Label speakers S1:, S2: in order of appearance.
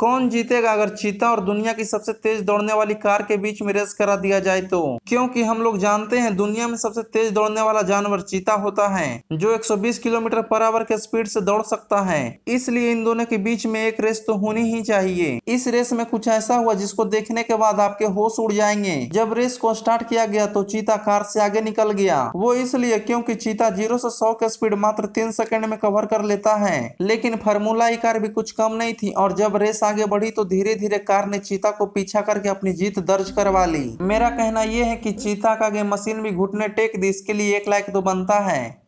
S1: कौन जीतेगा अगर चीता और दुनिया की सबसे तेज दौड़ने वाली कार के बीच में रेस करा दिया जाए तो क्योंकि हम लोग जानते हैं दुनिया में सबसे तेज दौड़ने वाला जानवर चीता होता है जो 120 किलोमीटर पर आवर के स्पीड से दौड़ सकता है इसलिए इन दोनों के बीच में एक रेस तो होनी ही चाहिए इस रेस में कुछ ऐसा हुआ जिसको देखने के बाद आपके होश उड़ जाएंगे जब रेस को स्टार्ट किया गया तो चीता कार से आगे निकल गया वो इसलिए क्योंकि चीता जीरो से सौ के स्पीड मात्र तीन सेकेंड में कवर कर लेता है लेकिन फार्मूला कार भी कुछ कम नहीं थी और जब रेस आगे बढ़ी तो धीरे धीरे कार ने चीता को पीछा करके अपनी जीत दर्ज करवा ली मेरा कहना यह है कि चीता का गेम मशीन भी घुटने टेक दी इसके लिए एक लाइक तो बनता है